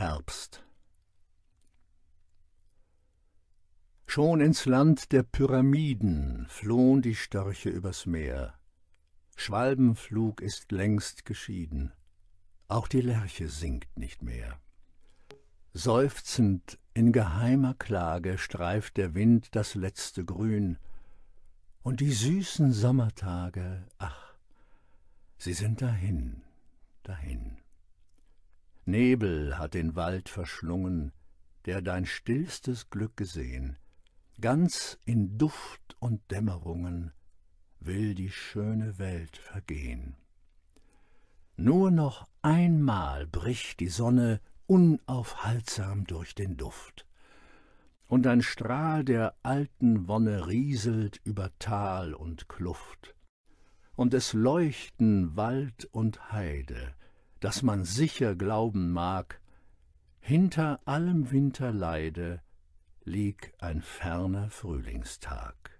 Herbst. Schon ins Land der Pyramiden flohen die Störche übers Meer. Schwalbenflug ist längst geschieden. Auch die Lerche singt nicht mehr. Seufzend in geheimer Klage streift der Wind das letzte Grün, und die süßen Sommertage, ach, sie sind dahin, dahin. Nebel hat den Wald verschlungen, der dein stillstes Glück gesehen. Ganz in Duft und Dämmerungen will die schöne Welt vergehen. Nur noch einmal bricht die Sonne unaufhaltsam durch den Duft, und ein Strahl der alten Wonne rieselt über Tal und Kluft, und es leuchten Wald und Heide, dass man sicher glauben mag, hinter allem Winterleide lieg ein ferner Frühlingstag.